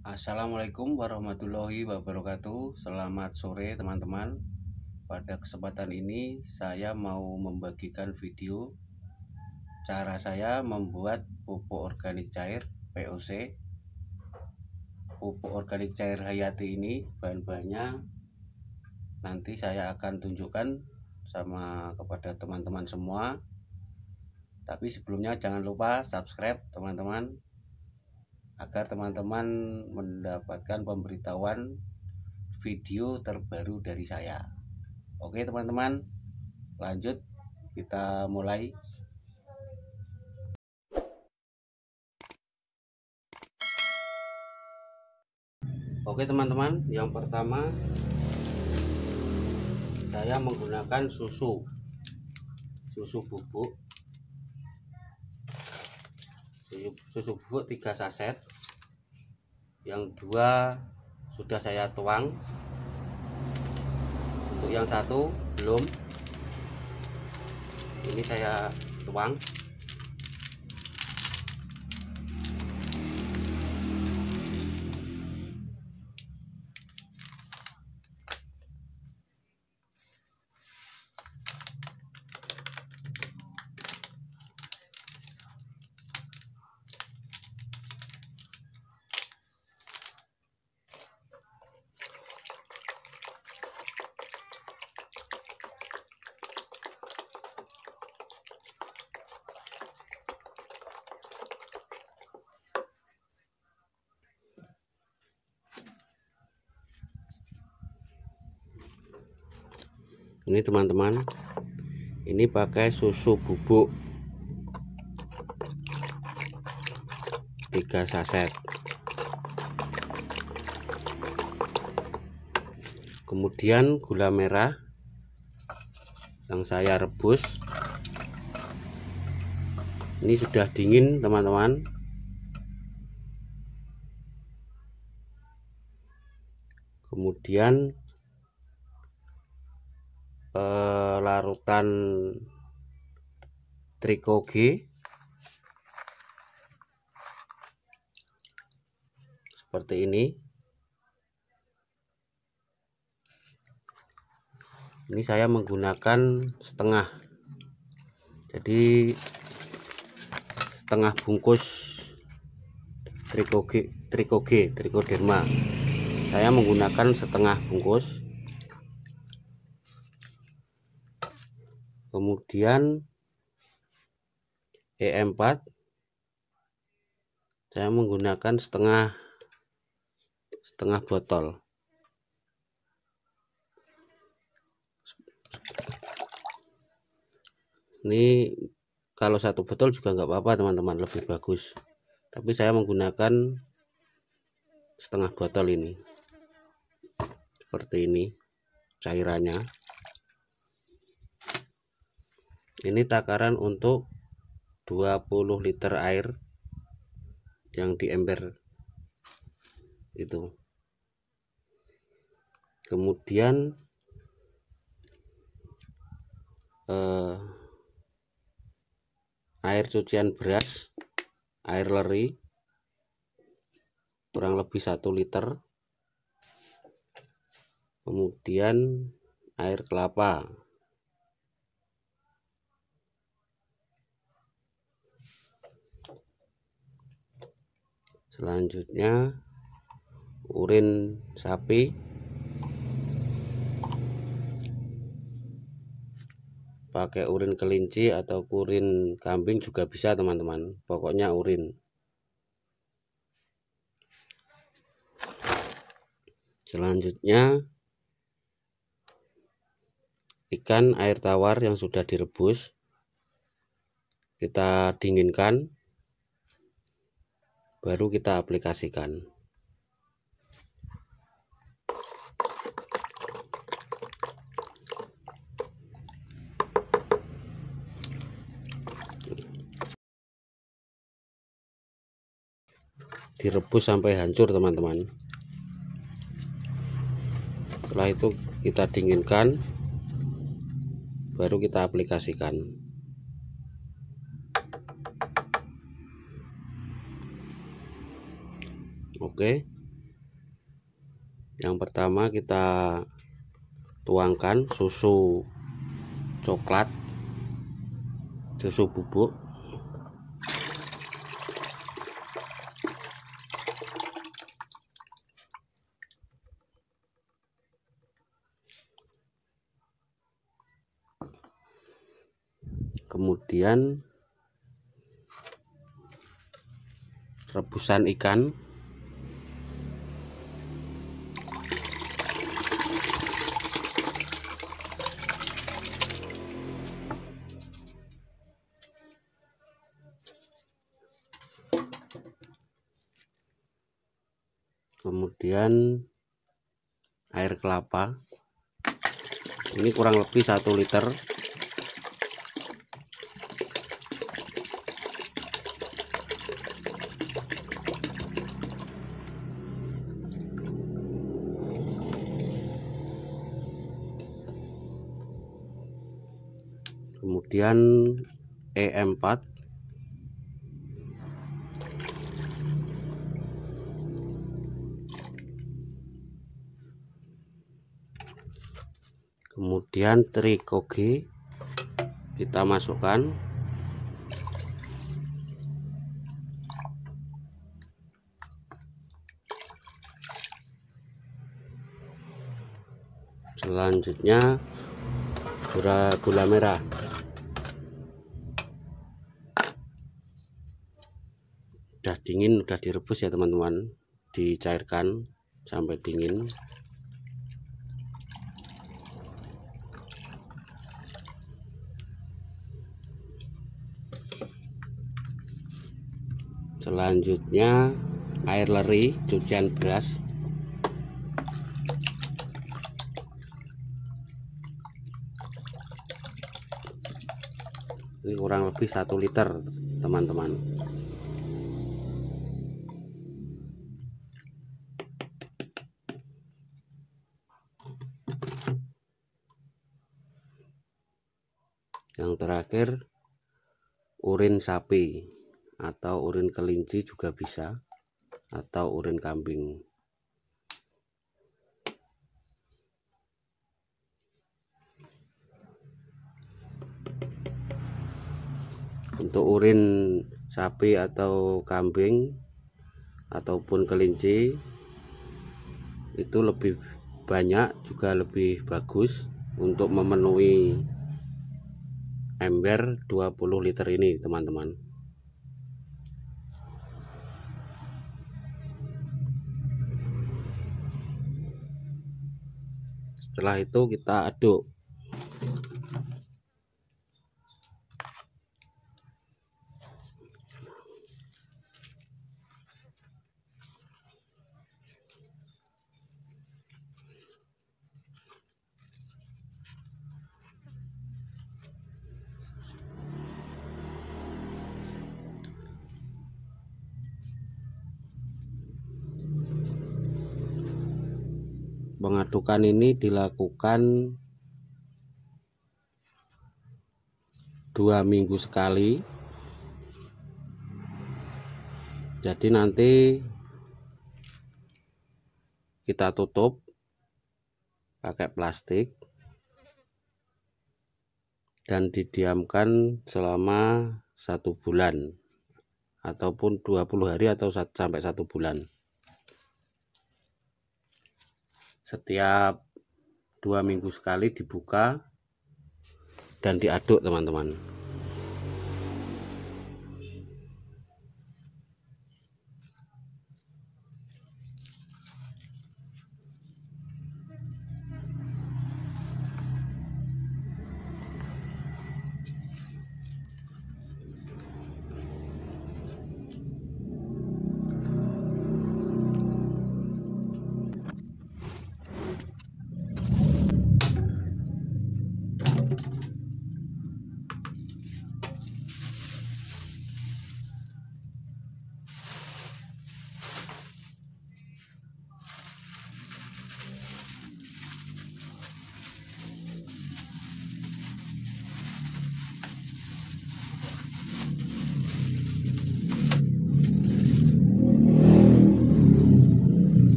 Assalamualaikum warahmatullahi wabarakatuh Selamat sore teman-teman Pada kesempatan ini saya mau membagikan video Cara saya membuat pupuk organik cair POC Pupuk organik cair hayati ini bahan-bahannya Nanti saya akan tunjukkan sama kepada teman-teman semua Tapi sebelumnya jangan lupa subscribe teman-teman agar teman-teman mendapatkan pemberitahuan video terbaru dari saya. Oke, teman-teman, lanjut kita mulai. Oke, teman-teman, yang pertama saya menggunakan susu susu bubuk susu bubuk tiga saset yang dua sudah saya tuang untuk yang satu belum ini saya tuang ini teman-teman ini pakai susu bubuk 3 saset kemudian gula merah yang saya rebus ini sudah dingin teman-teman kemudian eh, larutan trikoge seperti ini ini saya menggunakan setengah jadi setengah bungkus trikogi trikogi trikoderma saya menggunakan setengah bungkus kemudian E4 saya menggunakan setengah setengah botol ini kalau satu botol juga nggak apa-apa teman-teman lebih bagus tapi saya menggunakan setengah botol ini seperti ini cairannya ini takaran untuk 20 liter air yang di ember itu kemudian eh, air cucian beras air leri kurang lebih 1 liter kemudian air kelapa selanjutnya urin sapi pakai urin kelinci atau urin kambing juga bisa teman-teman pokoknya urin selanjutnya ikan air tawar yang sudah direbus kita dinginkan baru kita aplikasikan direbus sampai hancur teman-teman setelah itu kita dinginkan baru kita aplikasikan Oke. Yang pertama kita tuangkan susu coklat susu bubuk kemudian rebusan ikan kemudian air kelapa ini kurang lebih 1 liter kemudian e EM4 kemudian trikogi kita masukkan selanjutnya gula, gula merah udah dingin udah direbus ya teman-teman dicairkan sampai dingin selanjutnya air leri cucian beras ini kurang lebih satu liter teman-teman yang terakhir urin sapi atau urin kelinci juga bisa atau urin kambing untuk urin sapi atau kambing ataupun kelinci itu lebih banyak juga lebih bagus untuk memenuhi ember 20 liter ini teman-teman setelah itu kita aduk pengadukan ini dilakukan dua minggu sekali jadi nanti kita tutup pakai plastik dan didiamkan selama satu bulan ataupun 20 hari atau sampai satu bulan setiap dua minggu sekali dibuka dan diaduk teman-teman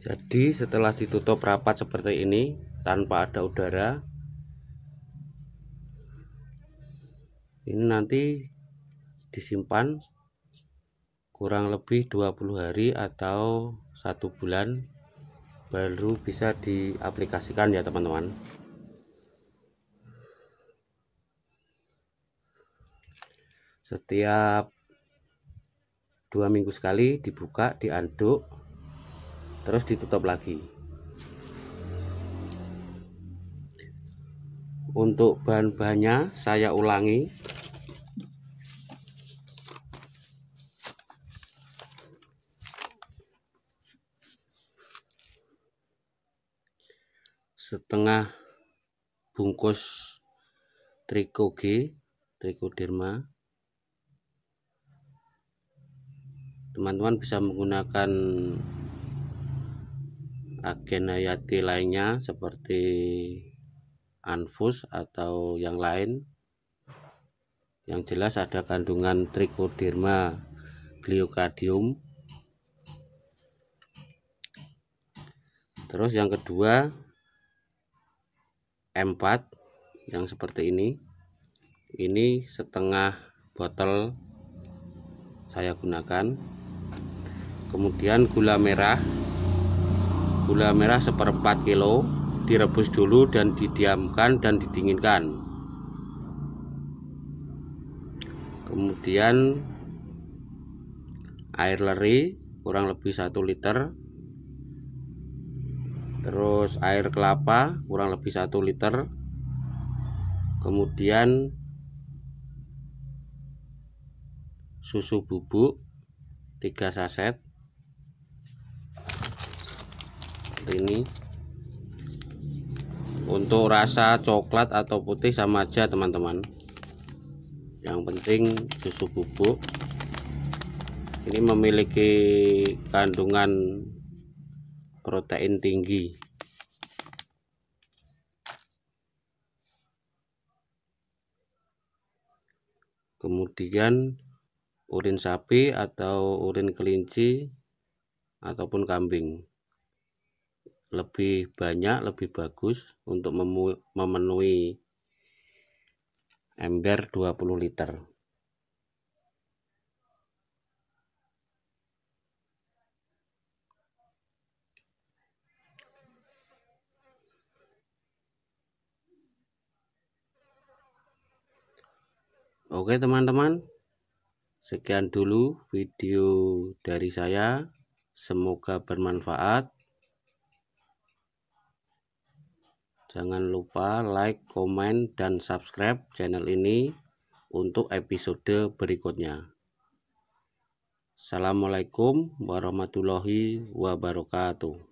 jadi setelah ditutup rapat seperti ini tanpa ada udara ini nanti disimpan kurang lebih 20 hari atau satu bulan baru bisa diaplikasikan ya teman-teman setiap dua minggu sekali dibuka diaduk terus ditutup lagi untuk bahan-bahannya saya ulangi setengah bungkus triko G trikoderma teman-teman bisa menggunakan agen hayati lainnya seperti anfus atau yang lain yang jelas ada kandungan trichoderma gliocadium terus yang kedua M4 yang seperti ini ini setengah botol saya gunakan kemudian gula merah gula merah seperempat kilo direbus dulu dan didiamkan dan didinginkan kemudian air leri kurang lebih 1 liter terus air kelapa kurang lebih 1 liter kemudian susu bubuk 3 saset seperti ini untuk rasa coklat atau putih sama aja teman-teman yang penting susu bubuk ini memiliki kandungan protein tinggi kemudian urin sapi atau urin kelinci ataupun kambing lebih banyak, lebih bagus untuk memenuhi ember 20 liter. Oke teman-teman, sekian dulu video dari saya. Semoga bermanfaat. Jangan lupa like, komen, dan subscribe channel ini untuk episode berikutnya. Assalamualaikum warahmatullahi wabarakatuh.